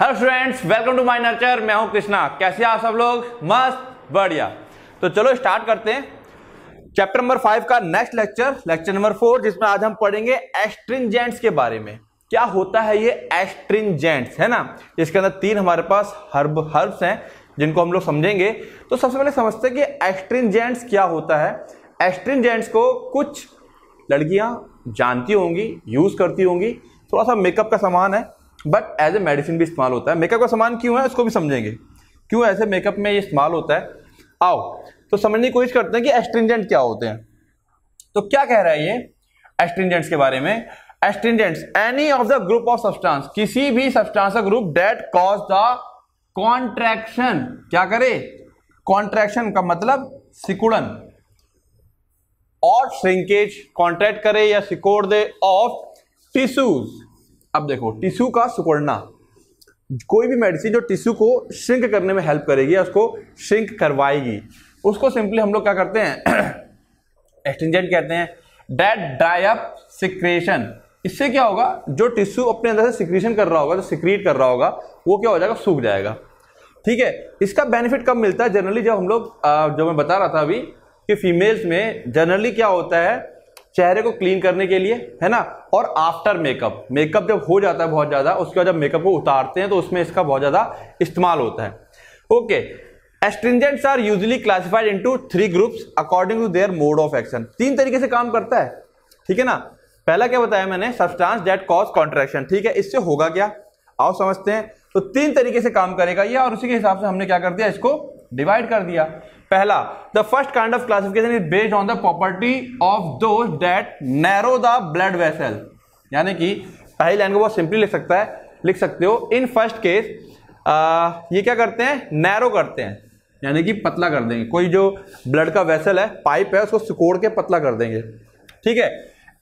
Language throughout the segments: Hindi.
hello students welcome to my Nurture मैं हूं कृष्णा कैसे आप सब लोग मस्त बढ़िया तो चलो स्टार्ट करते हैं चैप्टर नंबर फाइव का next lecture lecture number four जिसमें आज हम पढ़ेंगे एस्ट्रिंजेंट्स के बारे में क्या होता है ये एस्ट्रिंजेंट्स है ना इसके अंदर तीन हमारे पास हर्ब हर्ब्स हैं जिनको हम लोग समझेंगे तो सबसे पहले समझते हैं कि एस्ट्रिंजेंट्स क्या होता है एस्ट्रिंजेंट्स को कुछ लड़कियाँ जानती होंगी यूज करती होंगी थोड़ा सा मेकअप का सामान है बट एज ए मेडिसिन भी इस्तेमाल होता है मेकअप का सामान क्यों है उसको भी समझेंगे क्यों ऐसे मेकअप में ये इस्तेमाल होता है आओ तो समझने की कोशिश करते हैं कि एस्ट्रिंजेंट क्या होते हैं तो क्या कह रहा है ये एस्ट्रिंजेंट्स के बारे में astringents any of the group of substance किसी भी सब्सटेंस का group that cause the contraction क्या करे कॉन्ट्रैक्शन का मतलब सिकुड़न और श्रिंकेज कॉन्ट्रैक्ट करे या सिकोड़ दे ऑफ टिश्यूज अब देखो टिश्यू का सुकड़ना कोई भी मेडिसिन जो टिश्यू को श्रिंक करने में हेल्प करेगी उसको श्रिंक करवाएगी उसको सिंपली हम लोग क्या करते हैं एक्सटेंजेंट कहते हैं डेट ड्राई सिक्रेशन इससे क्या होगा जो टिश्यू अपने अंदर से सिक्रेशन कर रहा होगा जो सिक्रीट कर रहा होगा वो क्या हो जाएगा सूख जाएगा ठीक है इसका बेनिफिट कब मिलता है जनरली जब हम लोग जो मैं बता रहा था अभी कि फीमेल्स में जनरली क्या होता है चेहरे को क्लीन करने के लिए है ना और आफ्टर मेकअप मेकअप जब हो जाता है बहुत ज़्यादा उसके बाद जब मेकअप को उतारते हैं तो उसमें इसका बहुत ज़्यादा इस्तेमाल होता है okay astringents are usually classified into three groups according to their mode of action तीन तरीके से काम करता है ठीक है ना पहला क्या बताया मैंने सब्सटेंस डेट कॉज कॉन्ट्रेक्शन ठीक है इससे होगा क्या आओ समझते हैं तो तीन तरीके से काम करेगा ये और उसी के हिसाब से हमने क्या कर दिया इसको डिवाइड कर दिया पहला the first kind of classification is based on the property of those that narrow the blood vessel यानी कि पहली लाइन को बहुत सिंपली लिख सकता है लिख सकते हो इन फर्स्ट केस ये क्या करते हैं नैरो करते हैं यानी कि पतला कर देंगे कोई जो ब्लड का वेसल है पाइप है उसको सिकोड़ के पतला कर देंगे ठीक है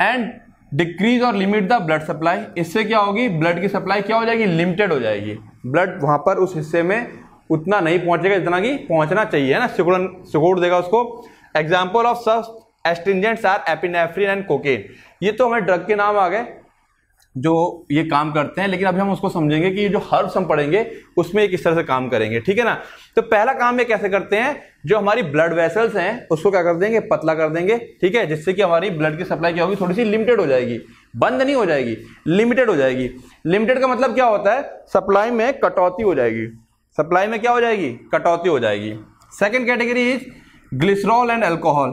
एंड डिक्रीज और लिमिट द ब्लड सप्लाई इससे क्या होगी ब्लड की सप्लाई क्या हो जाएगी लिमिटेड हो जाएगी ब्लड वहां पर उस हिस्से में उतना नहीं पहुंचेगा जितना कि पहुंचना चाहिए ना सिकुड़न सिकुड़ देगा उसको एग्जाम्पल ऑफ सब astringents are epinephrine and cocaine ये तो हमें ड्रग के नाम आ गए जो ये काम करते हैं लेकिन अभी हम उसको समझेंगे कि ये जो हर्ब्स हम पढ़ेंगे उसमें ये किस तरह से काम करेंगे ठीक है ना तो पहला काम ये कैसे करते हैं जो हमारी ब्लड वेसल्स हैं उसको क्या कर देंगे पतला कर देंगे ठीक है जिससे कि हमारी ब्लड की सप्लाई क्या होगी थोड़ी सी लिमिटेड हो जाएगी बंद नहीं हो जाएगी लिमिटेड हो जाएगी लिमिटेड का मतलब क्या होता है सप्लाई में कटौती हो जाएगी सप्लाई में क्या हो जाएगी कटौती हो जाएगी second category is glycerol and alcohol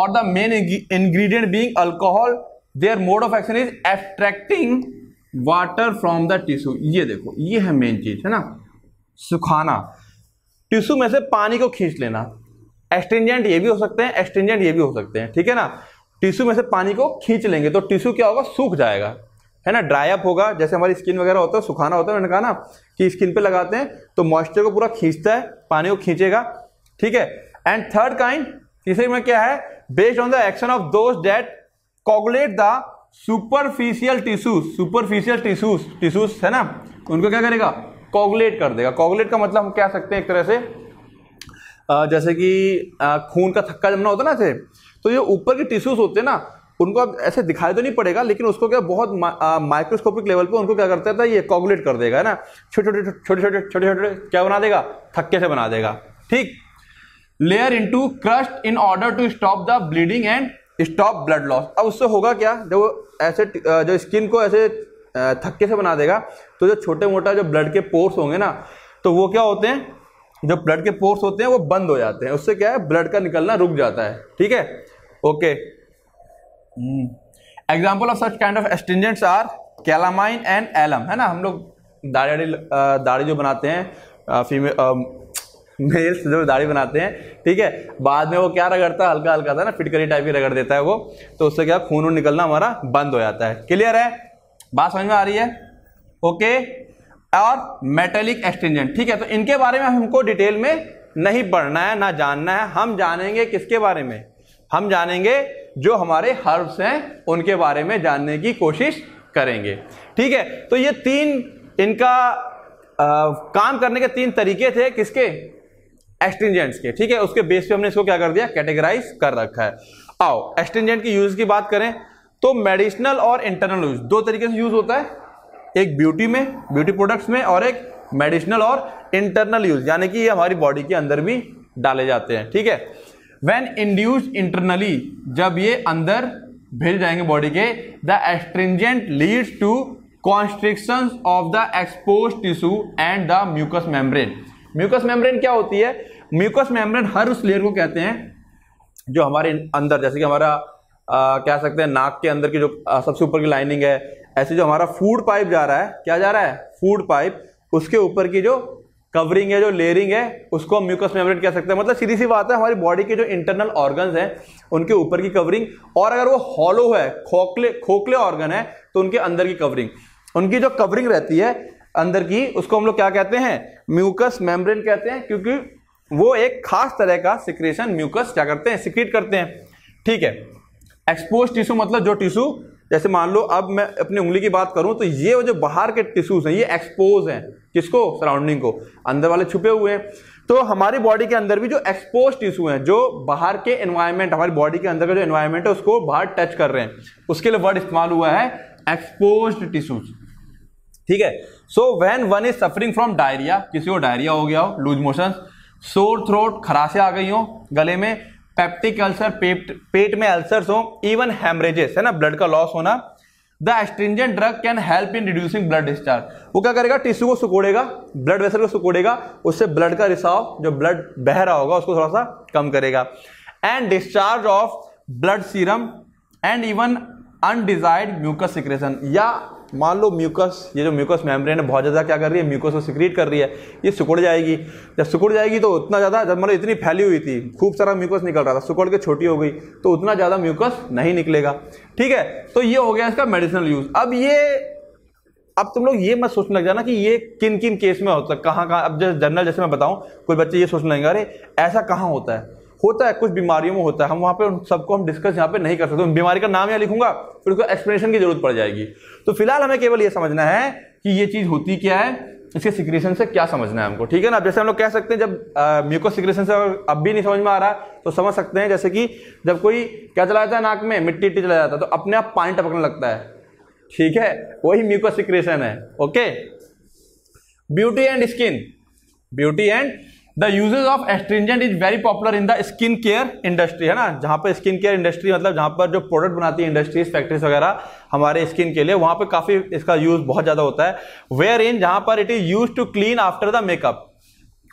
और the main ingredient being alcohol their mode of action is abstracting water from the tissue ये देखो ये है मेन चीज है ना सुखाना टिश्यू में से पानी को खींच लेना एक्सटेंजेंट ये भी हो सकते हैं एक्सटेंजेंट ये भी हो सकते हैं ठीक है ना टिश्यू में से पानी को खींच लेंगे तो टिश्यू क्या होगा सूख जाएगा है ना ड्राई अप होगा जैसे हमारी स्किन वगैरह होता है सुखाना होता है मैंने कहा ना कि स्किन पे लगाते हैं तो मॉइस्चर को पूरा खींचता है पानी को खींचेगा ठीक है एंड थर्ड काइंड तीसरे में क्या है based on the action of those that coagulate the superficial tissues superficial tissues tissues है ना उनको क्या करेगा कॉगुलेट कर देगा कॉगुलेट का मतलब हम कह सकते हैं एक तरह से जैसे कि खून का थक्का जमना होता है ना ऐसे तो ये ऊपर के टिश्यूज होते हैं ना उनको अब ऐसे दिखाई तो नहीं पड़ेगा लेकिन उसको क्या बहुत माइक्रोस्कोपिक लेवल पे उनको क्या करता था तो ये कॉगुलेट कर देगा है ना छोटे छोटे छोटे छोटे छोटे छोटे क्या बना देगा थक्के से बना देगा ठीक layer into crust in order to stop the bleeding and stop blood loss अब उससे होगा क्या जब वो ऐसे जो स्किन को ऐसे थक्के से बना देगा तो जो छोटे मोटा जो ब्लड के पोर्स होंगे ना तो वो क्या होते हैं जो ब्लड के पोर्स होते हैं वो बंद हो जाते हैं उससे क्या है ब्लड का निकलना रुक जाता है ठीक है okay example of such kind of astringents are calamine and alum है ना हम लोग दाढ़ी दाढ़ी जो बनाते हैं फीमेल मेल्स जो दाढ़ी बनाते हैं ठीक है बाद में वो क्या रगड़ता है हल्का हल्का था ना फिटकरी टाइप की रगड़ देता है वो तो उससे क्या खून वून निकलना हमारा बंद हो जाता है क्लियर है बात समझ में आ रही है ओके और मेटेलिक एक्सटेंजेंट ठीक है तो इनके बारे में हमको डिटेल में नहीं पढ़ना है ना जानना है हम जानेंगे किसके बारे में हम जानेंगे जो हमारे हर्ब्स हैं उनके बारे में जानने की कोशिश करेंगे ठीक है तो ये तीन इनका आ, काम करने के तीन तरीके थे किसके एस्ट्रिंजेंट्स के ठीक है उसके बेस पे हमने इसको क्या कर दिया कैटेगराइज कर रखा है आओ एस्ट्रिंजेंट की यूज की बात करें तो मेडिसिनल और इंटरनल यूज दो तरीके से यूज होता है एक ब्यूटी में ब्यूटी प्रोडक्ट्स में और एक मेडिसिनल और इंटरनल यूज यानी कि ये हमारी बॉडी के अंदर भी डाले जाते हैं ठीक है वेन इंड्यूस्ड इंटरनली जब ये अंदर भेज जाएंगे बॉडी के the astringent leads to constriction of the expose tissue and the mucous membrane mucous membrane क्या होती है म्यूकस मेम्ब्रेन हर उस लेयर को कहते हैं जो हमारे अंदर जैसे कि हमारा आ, कह सकते हैं नाक के अंदर की जो आ, सबसे ऊपर की लाइनिंग है ऐसे जो हमारा फूड पाइप जा रहा है क्या जा रहा है फूड पाइप उसके ऊपर की जो कवरिंग है जो लेयरिंग है उसको हम म्यूकस मेम्ब्रेन कह सकते हैं मतलब सीधी सी बात है हमारी बॉडी के जो इंटरनल ऑर्गन्स हैं उनके ऊपर की कवरिंग और अगर वो हॉलो है खोखले खोखले ऑर्गन है तो उनके अंदर की कवरिंग उनकी जो कवरिंग रहती है अंदर की उसको हम लोग क्या कहते हैं म्यूकस मेम्ब्रेन कहते हैं क्योंकि वो एक खास तरह का सिक्रेशन म्यूकस क्या करते हैं सिक्रेट करते हैं ठीक है एक्सपोज टिश्यू मतलब जो टिश्यू जैसे मान लो अब मैं अपनी उंगली की बात करूं तो ये जो बाहर के टिश्यूज हैं ये एक्सपोज हैं किसको सराउंडिंग को अंदर वाले छुपे हुए हैं तो हमारी बॉडी के अंदर भी जो एक्सपोज टिश्यू हैं जो बाहर के एनवायरमेंट हमारी बॉडी के अंदर का जो एनवायरमेंट है उसको बाहर टच कर रहे हैं उसके लिए वर्ड इस्तेमाल हुआ है एक्सपोज टिश्यूज ठीक है so when one is suffering from diarrhoea किसी को डायरिया हो गया हो लूज मोशन सोर थ्रोट खराशे आ गई हो गले में पेप्टिक अल्सर पेट पेट में अल्सर्स हो इवन हेमरेजेस है ना ब्लड का लॉस होना the astringent drug can help in reducing blood discharge वो क्या करेगा टिश्यू को सुकोड़ेगा ब्लड वेसल को सुकोड़ेगा उससे ब्लड का रिसाव जो ब्लड बह रहा होगा उसको थोड़ा सा कम करेगा and discharge of blood serum and even undesired mucus secretion या मान लो म्यूकस ये जो म्यूकस मेम्ब्रेन है बहुत ज़्यादा क्या कर रही है म्यूकस को सिक्रीट कर रही है ये सिकुड़ जाएगी जब सिकुड़ जाएगी तो उतना ज़्यादा जब मतलब इतनी फैली हुई थी खूब सारा म्यूकस निकल रहा था सिकुड़ के छोटी हो गई तो उतना ज़्यादा म्यूकस नहीं निकलेगा ठीक है तो ये हो गया इसका मेडिसिनल यूज़ अब ये अब तुम लोग ये मत सोचने लग जाना कि ये किन किन केस में होता है कहाँ कहाँ अब जैसे जनरल जैसे मैं बताऊँ कोई बच्चे ये सोचने लगेंगे अरे ऐसा कहाँ होता है होता है कुछ बीमारियों में होता है हम वहाँ पे उन सबको हम डिस्कस यहाँ पे नहीं कर सकते बीमारी का नाम यहाँ लिखूंगा फिर उसको एक्सप्लेनेशन की जरूरत पड़ जाएगी तो फिलहाल हमें केवल ये समझना है कि ये चीज़ होती क्या है इसके सिक्रेशन से क्या समझना है हमको ठीक है ना जैसे हम लोग कह सकते हैं जब म्यूको सिक्रेशन से अब भी नहीं समझ में आ रहा तो समझ सकते हैं जैसे कि जब कोई क्या चला जाता है नाक में मिट्टी इट्टी चला जाता है तो अपने आप पानी टपकने लगता है ठीक है वही म्यूको सिक्रेशन है okay beauty and skin beauty and the uses of astringent is very popular in the skin care industry है ना जहां पर स्किन केयर इंडस्ट्री मतलब जहां पर जो प्रोडक्ट बनाती है इंडस्ट्रीज फैक्ट्रीज वगैरह हमारे स्किन के लिए वहां पर काफ़ी इसका यूज बहुत ज़्यादा होता है वेयर इन जहां पर it is use to clean after the makeup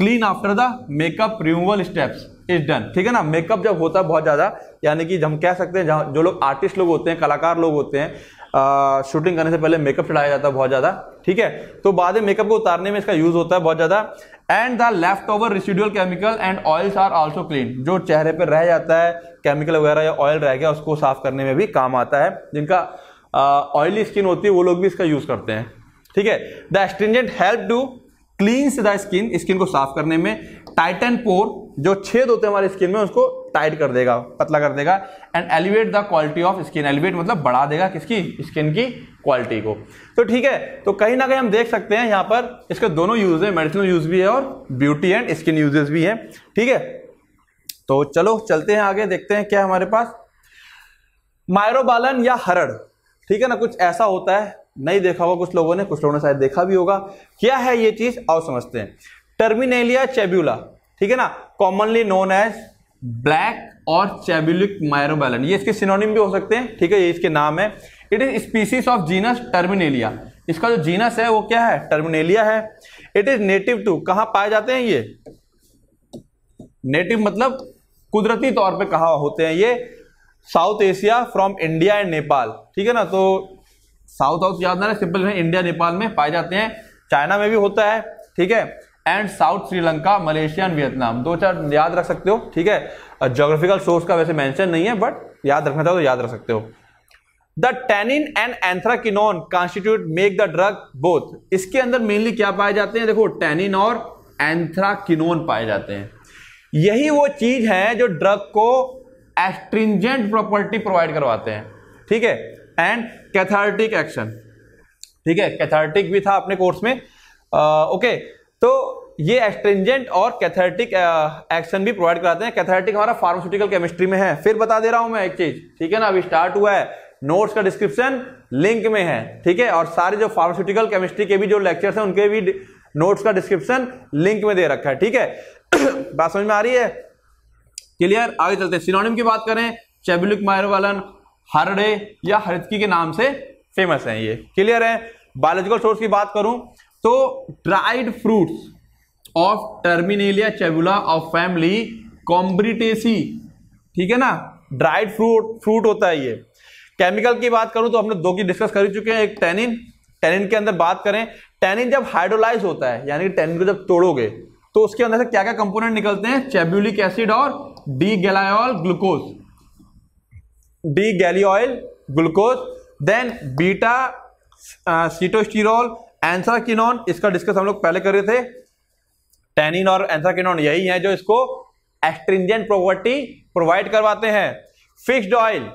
clean after the makeup removal steps is done ठीक है ना मेकअप जब होता है बहुत ज़्यादा यानी कि हम कह सकते हैं जो लोग आर्टिस्ट लोग होते हैं कलाकार लोग होते हैं शूटिंग करने से पहले मेकअप चढ़ाया जाता है बहुत ज़्यादा ठीक है तो बाद में मेकअप को उतारने में इसका यूज़ होता है बहुत ज़्यादा and the left over residual chemical and oils are also clean जो चेहरे पर रह जाता है केमिकल वगैरह या ऑयल रह गया उसको साफ करने में भी काम आता है जिनका ऑयली स्किन होती है वो लोग भी इसका यूज करते हैं ठीक है the astringent help to cleanse the skin skin को साफ करने में टाइट एंड पोर जो छेद होते हैं हमारे स्किन में उसको टाइट कर देगा पतला कर देगा and elevate the quality of skin elevate मतलब बढ़ा देगा किसकी स्किन की क्वालिटी को तो ठीक है तो कहीं ना कहीं हम देख सकते हैं यहाँ पर इसके दोनों यूज है मेडिसिनल यूज भी है और ब्यूटी एंड स्किन यूजेस भी है ठीक है तो चलो चलते हैं आगे देखते हैं क्या हमारे पास मायरोबालन या हरड़ ठीक है ना कुछ ऐसा होता है नहीं देखा होगा कुछ लोगों ने कुछ लोगों ने शायद देखा भी होगा क्या है ये चीज और समझते हैं टर्मिनेलिया चेब्यूला ठीक है ना कॉमनली नोन एज ब्लैक और चेब्यूलिक मायरोबालन ये इसके सिनोनिम भी हो सकते हैं ठीक है ये इसके नाम है it is species of genus Terminalia इसका जो जीनस है वो क्या है टर्मिनेलिया है इट इज नेटिव टू कहा पाए जाते हैं ये नेटिव मतलब कुदरती तौर पे कहा होते हैं ये South Asia from India and Nepal ठीक है ना तो साउथ साउथ याद ना सिंपल है इंडिया नेपाल में पाए जाते हैं चाइना में भी होता है ठीक है and south Sri Lanka Malaysia and Vietnam दो चार याद रख सकते हो ठीक है जोग्राफिकल सोर्स का वैसे मेंशन नहीं है बट याद रखना चाहो तो याद रख सकते हो the tannin and anthraquinone constitute make the drug both इसके अंदर मेनली क्या पाए जाते हैं देखो टेनिन और एंथ्राकिनोन पाए जाते हैं यही वो चीज है जो ड्रग को एस्ट्रिंजेंट प्रॉपर्टी प्रोवाइड करवाते हैं ठीक है एंड कैथार्टिक एक्शन ठीक है कैथार्टिक भी था अपने कोर्स में आ, ओके तो ये एस्ट्रिंजेंट और कैथार्टिक एक्शन भी प्रोवाइड कराते हैं कैथार्टिक हमारा फार्मास्यूटिकल केमिस्ट्री में है फिर बता दे रहा हूं मैं एक चीज ठीक है ना अभी स्टार्ट हुआ है नोट्स का डिस्क्रिप्शन लिंक में है ठीक है और सारे जो फार्मास्यूटिकल केमिस्ट्री के भी जो लेक्चर्स हैं उनके भी नोट्स का डिस्क्रिप्शन लिंक में दे रखा है ठीक है बात समझ में आ रही है क्लियर आगे चलते हैं सिनोनिम की बात करें चेबुलिक मायरवालन हरडे या हरितकी के नाम से फेमस है ये क्लियर है बायोलॉजिकल सोर्स की बात करूं तो dried fruit of Terminalia chebula of family Combretaceae ठीक है ना ड्राइड फ्रूट फ्रूट होता है ये केमिकल की बात करूं तो हमने दो की डिस्कस कर चुके हैं एक टेनिन टेनिन के अंदर बात करें टेनिन जब हाइड्रोलाइज होता है यानी कि टेनिन को जब तोड़ोगे तो उसके अंदर से क्या क्या कंपोनेंट निकलते हैं चेब्यूलिक एसिड और D galloyl glucose D galloyl glucose then beta sitosterol anthraquinone इसका डिस्कस हम लोग पहले कर रहे थे टेनिन और एंसराकिनोन यही है जो इसको एक्सट्रिंजेंट प्रॉपर्टी प्रोवाइड करवाते हैं फिक्स्ड ऑयल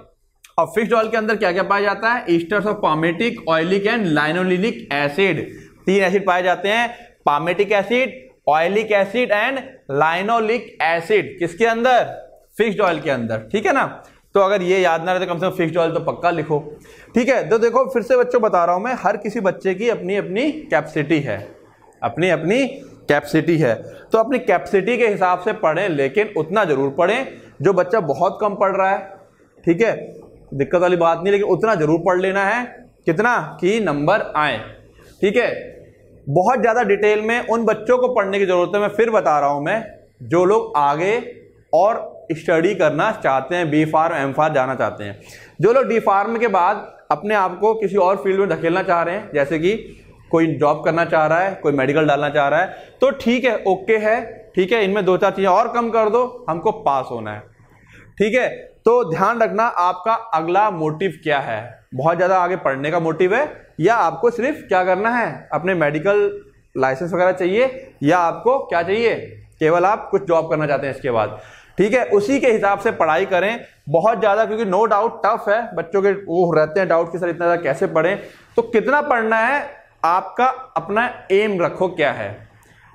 और फिक्स्ड ऑयल के अंदर क्या क्या पाया जाता है esters of palmitic oleic and linolenic acid तीन एसिड पाए जाते हैं palmitic acid oleic acid and linoleic acid किसके अंदर फिक्स्ड ऑयल के अंदर ठीक है ना तो अगर ये याद ना रहे तो कम से कम फिक्स्ड ऑयल तो पक्का लिखो ठीक है तो देखो फिर से बच्चों बता रहा हूं मैं हर किसी बच्चे की अपनी अपनी कैपेसिटी है अपनी अपनी कैपेसिटी है तो अपनी कैपेसिटी के हिसाब से पढ़ें लेकिन उतना जरूर पढ़ें जो बच्चा बहुत कम पढ़ रहा है ठीक है दिक्कत वाली बात नहीं लेकिन उतना जरूर पढ़ लेना है कितना कि नंबर आए ठीक है बहुत ज़्यादा डिटेल में उन बच्चों को पढ़ने की ज़रूरत है मैं फिर बता रहा हूँ मैं जो लोग आगे और स्टडी करना चाहते हैं बी फार्म एम फार्म जाना चाहते हैं जो लोग डी फार्म के बाद अपने आप को किसी और फील्ड में धकेलना चाह रहे हैं जैसे कि कोई जॉब करना चाह रहा है कोई मेडिकल डालना चाह रहा है तो ठीक है ओके है ठीक है इनमें दो चार चीज़ें और कम कर दो हमको पास होना है ठीक है तो ध्यान रखना आपका अगला मोटिव क्या है बहुत ज़्यादा आगे पढ़ने का मोटिव है या आपको सिर्फ क्या करना है अपने मेडिकल लाइसेंस वगैरह चाहिए या आपको क्या चाहिए केवल आप कुछ जॉब करना चाहते हैं इसके बाद ठीक है उसी के हिसाब से पढ़ाई करें बहुत ज़्यादा क्योंकि नो डाउट टफ है बच्चों के वो रहते हैं डाउट कि सर इतना ज़्यादा कैसे पढ़ें तो कितना पढ़ना है आपका अपना एम रखो क्या है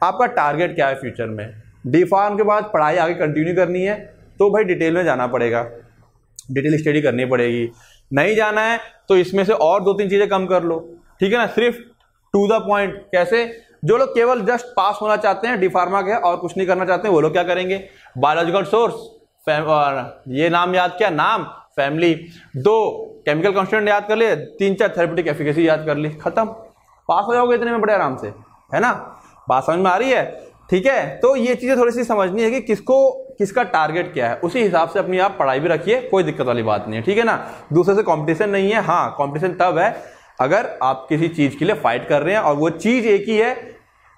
आपका टारगेट क्या है फ्यूचर में डी फार्म के बाद पढ़ाई आगे कंटिन्यू करनी है तो भाई डिटेल में जाना पड़ेगा डिटेल स्टडी करनी पड़ेगी नहीं जाना है तो इसमें से और दो तीन चीज़ें कम कर लो ठीक है ना सिर्फ टू द पॉइंट कैसे जो लोग केवल जस्ट पास होना चाहते हैं डिफार्मा के और कुछ नहीं करना चाहते हैं वो लोग क्या करेंगे बायोलॉजिकल सोर्स ये नाम याद किया नाम फैमिली दो केमिकल कॉन्स्टेंट याद कर लिए तीन चार थेरेपेटिक एफिकेसी याद कर ली खत्म पास हो जाओगे इतने में बड़े आराम से है ना बात समझ में आ रही है ठीक है तो ये चीज़ें थोड़ी सी समझनी है कि किसको किसका टारगेट क्या है उसी हिसाब से अपनी आप पढ़ाई भी रखिए कोई दिक्कत वाली बात नहीं है ठीक है ना दूसरे से कॉम्पिटिशन नहीं है हाँ कॉम्पिटिशन तब है अगर आप किसी चीज़ के लिए फाइट कर रहे हैं और वो चीज़ एक ही है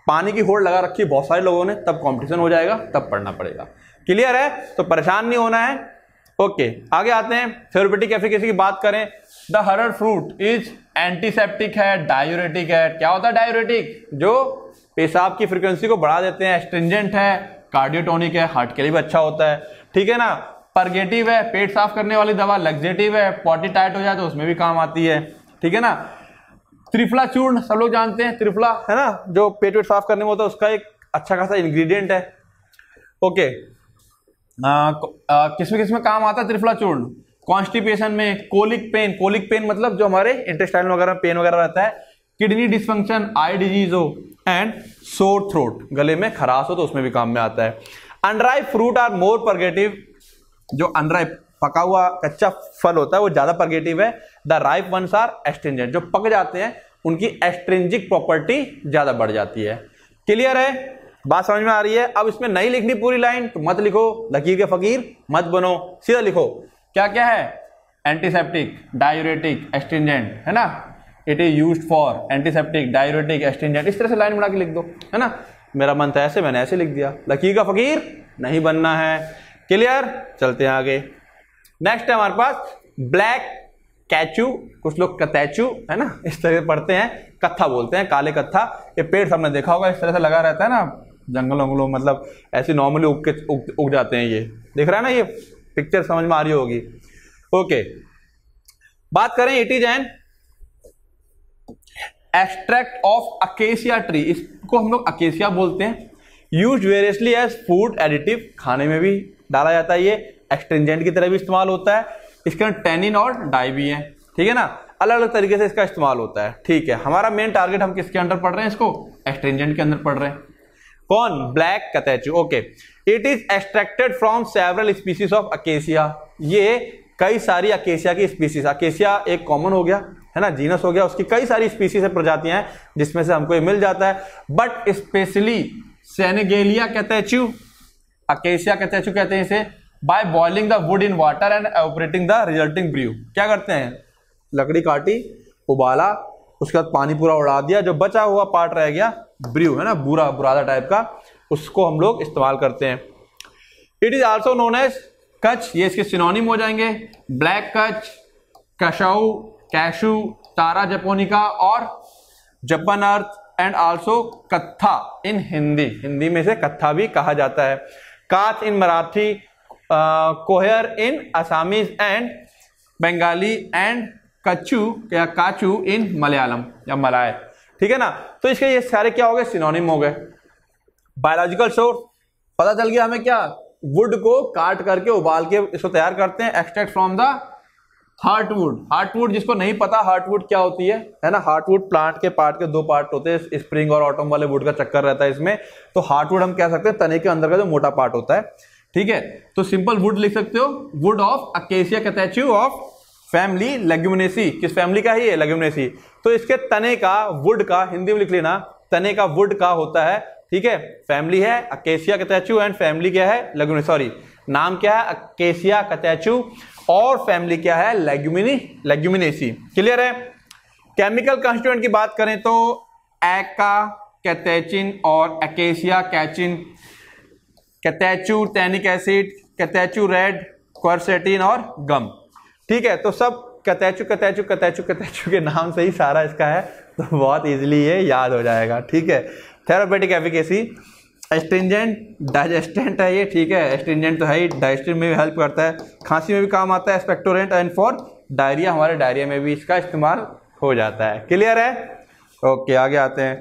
पानी की होड़ लगा रखी है बहुत सारे लोगों ने तब कॉम्पिटिशन हो जाएगा तब पढ़ना पड़ेगा क्लियर है तो परेशान नहीं होना है ओके आगे आते हैं थेरोपेटिक एफिकेसी की बात करें the harad fruit is antiseptic है डायोरेटिक है क्या होता है डायोरेटिक जो पेशाब की फ्रिक्वेंसी को बढ़ा देते हैं एस्ट्रिंजेंट है कार्डियोटोनिक है हार्ट के लिए भी अच्छा होता है ठीक है ना परगेटिव है पेट साफ करने वाली दवा लग्जेटिव है पॉटी टाइट हो जाए तो उसमें भी काम आती है ठीक है ना त्रिफला चूर्ण सब लोग जानते हैं त्रिफला है ना जो पेट वेट साफ करने में होता है उसका एक अच्छा खासा इंग्रेडिएंट है ओके किसमें किसमें काम आता है त्रिफला चूर्ण कॉन्स्टिपेशन में कोलिक पेन कोलिक पेन मतलब जो हमारे इंटेस्टाइन वगैरह पेन वगैरह रहता है किडनी डिस्फंक्शन आई डिजीज हो एंड सोर थ्रोट गले में खराश हो तो उसमें भी काम में आता है undried fruit are more purgative जो अनड्राई पका हुआ कच्चा फल होता है वो ज्यादा परगेटिव है the ripe ones are astringent जो पक जाते हैं उनकी एस्ट्रेंजिक प्रॉपर्टी ज्यादा बढ़ जाती है क्लियर है बात समझ में आ रही है अब इसमें नहीं लिखनी पूरी लाइन तो मत लिखो लकीर के फकीर मत बनो सीधा लिखो क्या क्या है एंटीसेप्टिक डायोरेटिक एस्ट्रेंजेंट है ना it is use for antiseptic diuretic astringent इस तरह से लाइन बना के लिख दो है ना मेरा मन था ऐसे मैंने ऐसे लिख दिया लकी का फकीर नहीं बनना है क्लियर चलते हैं आगे नेक्स्ट है हमारे पास ब्लैक कैचू कुछ लोग कतैचू है ना इस तरह से पढ़ते हैं कत्था बोलते हैं काले कत्था ये पेड़ सबने देखा होगा इस तरह से लगा रहता है ना जंगलों वंगलों मतलब ऐसे नॉर्मली उग के उग, उग जाते हैं ये दिख रहा है ना ये पिक्चर समझ में आ रही होगी ओके बात करें it is an extract of acacia tree इसको हम लोग अकेशिया बोलते हैं use variously as food additive खाने में भी डाला जाता है ये एक्सटेंजेंट की तरह भी इस्तेमाल होता है इसके अंदर टेनिन और डाई भी है ठीक है ना अलग अलग तरीके से इसका इस्तेमाल होता है ठीक है हमारा मेन टारगेट हम किसके अंदर पढ़ रहे हैं इसको एक्सटेंजेंट के अंदर पढ़ रहे हैं कौन black catechu okay it is extracted from several species of acacia ये कई सारी अकेशिया की स्पीसीज अकेशिया एक कॉमन हो गया है ना जीनस हो गया उसकी कई सारी स्पीसीज है प्रजातियां हैं जिसमें से हमको ये मिल जाता है बट स्पेशली सेनेगेलिया कहते हैं चू अकेशिया कहते हैं कहते हैं इसे by boiling the wood in water and operating the resulting brew क्या करते हैं लकड़ी काटी उबाला उसके बाद पानी पूरा उड़ा दिया जो बचा हुआ पार्ट रह गया ब्रू है ना बुरा बुरादा टाइप का उसको हम लोग इस्तेमाल करते हैं it is also known as kach ये इसके सिनोनिम हो जाएंगे ब्लैक कच कशाऊ कैशू तारा जपोनिका और जपन अर्थ एंड आल्सो कथा इन हिंदी हिंदी में से कथा भी कहा जाता है काच in Marathi khoer in Assamese and Bengali and kachu या काचू इन मलयालम या मलाय ठीक है ना तो इसके ये सारे क्या हो गए सिनोनिम हो गए बायोलॉजिकल सोर्स पता चल गया हमें क्या वुड को काट करके उबाल के इसको तैयार करते हैं extract from the heartwood heartwood जिसको नहीं पता हार्टवुड क्या होती है है ना हार्टवुड प्लांट के पार्ट के दो पार्ट होते हैं स्प्रिंग और ऑटम वाले वुड का चक्कर रहता है इसमें तो हार्टवुड हम कह सकते हैं तने के अंदर का जो मोटा पार्ट होता है ठीक है तो सिंपल वुड लिख सकते हो wood of acacia catechu of family Leguminosae किस फैमिली का ही है लेग्यूमनेसी तो इसके तने का वुड का हिंदी में लिख लेना तने का वुड का होता है ठीक है फैमिली है अकेशिया कैथेच्यू एंड फैमिली क्या है लेग्यूमनेसी सॉरी नाम क्या है अकेशिया कैथेच्यू और फैमिली क्या है लेग्यूमिनी लेग्यूमिनेसी क्लियर है केमिकल कंस्टिट्यूएंट की बात करें तो एका कैतेचिन और acacia catechin catechu tannic acid catechu red quercetin और गम ठीक है तो सब कतैचू कतैचू कतैचू कतैचू के नाम से ही सारा इसका है तो बहुत इजीली ये याद हो जाएगा ठीक है थेरापेटिक एफिकेसी एस्ट्रिंजेंट डाइजेस्टेंट है ये ठीक है एस्ट्रिंजेंट तो है ही डाइजेस्टिव में भी हेल्प करता है खांसी में भी काम आता है एस्पेक्टोरेंट एंड फॉर डायरिया हमारे डायरिया में भी इसका इस्तेमाल हो जाता है क्लियर है ओके आगे आते हैं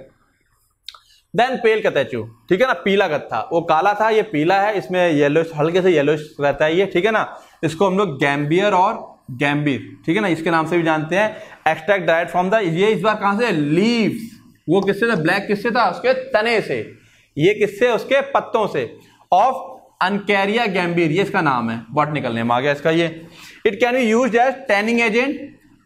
देन पेल कतैचू ठीक है ना पीला गत्था वो काला था ये पीला है इसमें येलो हल्के से येलो रहता है ये ठीक है ना इसको हम लोग गैम्बियर और गैम्बिर ठीक है ना इसके नाम से भी जानते हैं एक्सट्रैक्ट डायरेक्ट फ्रॉम द ये इस बार कहाँ से लीव वो किससे था ब्लैक किससे था उसके तने से ये किससे उसके पत्तों से ऑफ अनकैरिया गैम्बीर ये इसका नाम है निकलने में आ गया इसका ये it can be use as tanning agent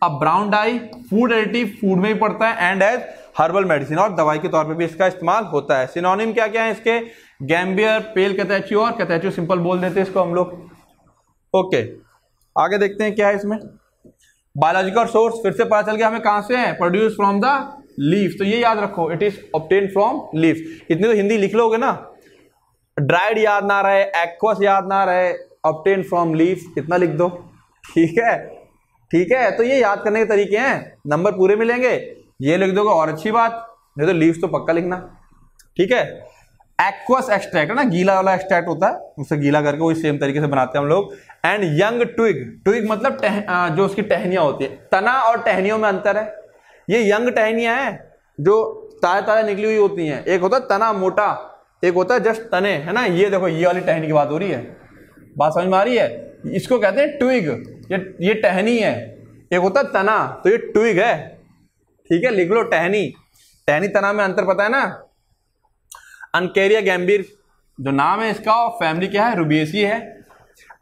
a brown dye food additive food में भी पड़ता है एंड एज हर्बल मेडिसिन और दवाई के तौर पे भी इसका इस्तेमाल होता है सिनोनिम क्या क्या है इसके गैम्बियर पेल कतैचू और कतैचू सिंपल बोल देते हैं इसको हम लोग ओके आगे देखते हैं क्या है इसमें बायोलॉजिकल सोर्स फिर से पता चल गया हमें कहाँ से है प्रोड्यूस फ्रॉम द लीव्स तो ये याद रखो it is obtain from leaves इतनी तो हिंदी लिख लोगे ना ड्राइड याद ना रहे एक्वस याद ना रहे ऑप्टेन फ्रॉम लीव्स इतना लिख दो ठीक है ठीक है तो ये याद करने के तरीके हैं नंबर पूरे मिलेंगे ये लिख दोगे और अच्छी बात नहीं तो लीव्स तो पक्का लिखना ठीक है एक्वस एक्सट्रैक्ट है ना गीला वाला एक्सट्रैक्ट होता है उससे गीला करके वही सेम तरीके से बनाते हैं हम लोग एंड यंग ट्विग ट्विग मतलब जो उसकी टहनिया होती है तना और टहनियों में अंतर है ये यंग टहनिया है जो ताजा ताजा निकली हुई होती हैं एक होता है तना मोटा एक होता है जस्ट तने है ना ये देखो ये वाली टहनी की बात हो रही है बात समझ में आ रही है इसको कहते हैं ट्विग ये ये टहनी है एक होता है तना तो ये ट्विग है ठीक है लिख लो टहनी टहनी तना में अंतर पता है ना अनकेरिया गैम्बिर जो नाम है इसका फैमिली क्या है रुबेसी है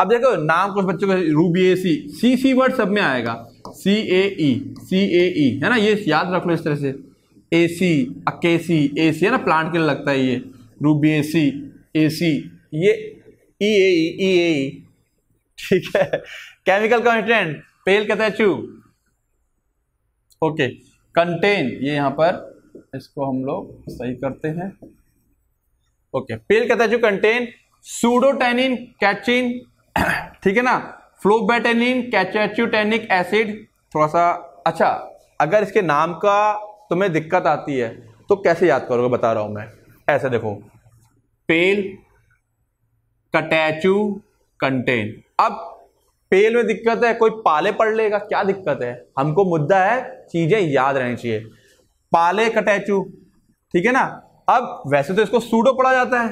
अब देखो नाम कुछ बच्चों का ए सी सी सी वर्ड सब में आएगा सी ए ई सी ए ई है ना ये याद रख लो इस तरह से ए सी सी ए सी है ना प्लांट के लिए लगता है ये रूबीएसी ए सी ए सी ये ई ए ई ई ए ई ठीक है केमिकल कंटेंट पेल कहते हैं चू ओके कंटेन ये यहाँ पर इसको हम लोग सही करते हैं ओके पेल कहते हैं चू कंटेन सूडोटेनिन कैचिन ठीक है ना फ्लोबेटेनिन कैचेचुटेनिक एसिड थोड़ा सा अच्छा अगर इसके नाम का तुम्हें दिक्कत आती है तो कैसे याद करोगे बता रहा हूं मैं ऐसे देखो पेल कटैचू कंटेन अब पेल में दिक्कत है कोई पाले पढ़ लेगा क्या दिक्कत है हमको मुद्दा है चीजें याद रहनी चाहिए पाले कटैचू ठीक है ना अब वैसे तो इसको सूडो पढ़ा जाता है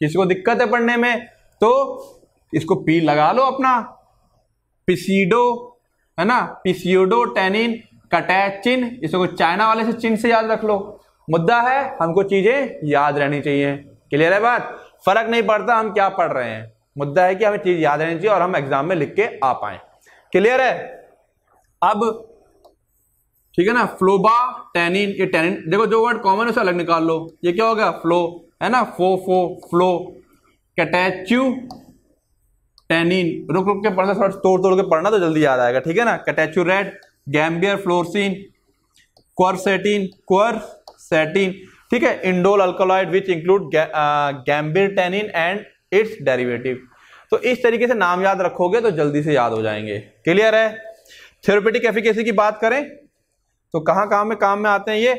किसी को दिक्कत है पढ़ने में तो इसको पी लगा लो अपना पिसीडो है ना पिसियोडो टेनिन चिन्ह इसको चाइना वाले से चिन्ह से याद रख लो मुद्दा है हमको चीजें याद रहनी चाहिए क्लियर है बात फर्क नहीं पड़ता हम क्या पढ़ रहे हैं मुद्दा है कि हमें चीज याद रहनी चाहिए और हम एग्जाम में लिख के आ पाए क्लियर है अब ठीक है ना फ्लोबा टेनिन ये टेनिन देखो जो वर्ड कॉमन है उसे अलग निकाल लो ये क्या होगा फ्लो है ना फो फो फ्लो कैटैच्यू टेनिन रुक रुक के पढ़ना थोड़ा तोड़ तोड़ के पढ़ना तो जल्दी याद आएगा ठीक है ना कटेचुरेट गैम्बियर फ्लोरसिन क्वर्सेटिन क्वर्सेटिन ठीक है indole alkaloid which include gambier tannin and its derivative तो इस तरीके से नाम याद रखोगे तो जल्दी से याद हो जाएंगे क्लियर है थेरोपेटिक एफिकेसी की बात करें तो कहाँ कहाँ में काम में आते हैं ये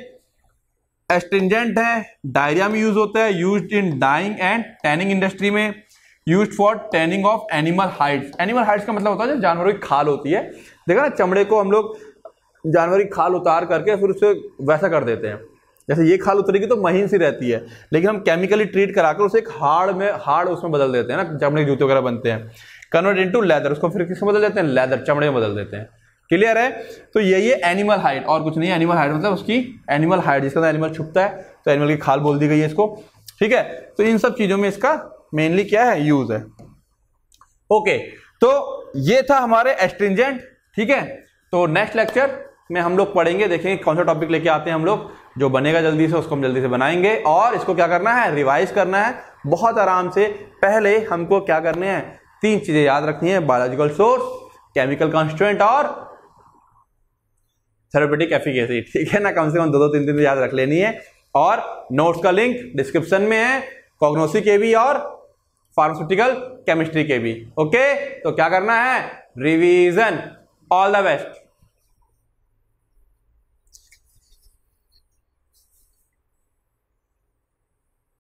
एस्ट्रिंजेंट है डायरिया में यूज होता है used in dyeing and tanning industry में use for tanning of animal hides animal hides का मतलब होता है जब जानवरों की खाल होती है देखा ना चमड़े को हम लोग जानवर की खाल उतार करके फिर उसे वैसा कर देते हैं जैसे ये खाल उतरेगी तो महीन सी रहती है लेकिन हम केमिकली ट्रीट कराकर उसे एक हार्ड में हार्ड उसमें बदल देते हैं ना चमड़े के जूते वगैरह बनते हैं कन्वर्ट टू लेदर उसको फिर किसमें बदल देते हैं लेदर चमड़े में बदल देते हैं क्लियर है तो यही है एनिमल हाइट और कुछ नहीं है एनिमल हाइट मतलब उसकी एनिमल हाइट जिसका एनिमल छुपता है तो एनिमल की खाल बोल दी गई है इसको ठीक है तो इन सब चीज़ों में इसका मेनली क्या है यूज है ओके तो ये था हमारे एस्ट्रिंजेंट ठीक है तो नेक्स्ट लेक्चर में हम लोग पढ़ेंगे देखेंगे कौन सा टॉपिक लेके आते हैं हम लोग जो बनेगा जल्दी से उसको हम जल्दी से बनाएंगे और इसको क्या करना है रिवाइज करना है बहुत आराम से पहले हमको क्या करने हैं तीन चीज़ें याद रखनी है बायोलॉजिकल सोर्स केमिकल कॉन्स्टेंट और थेरोपेटिक एफिकेसी ठीक है ना कम से कम दो दो तीन तीन तो याद रख लेनी है और नोट्स का लिंक डिस्क्रिप्शन में है कॉग्नोसी के भी और फार्मास्यूटिकल केमिस्ट्री के भी ओके तो क्या करना है रिवीजन ऑल द बेस्ट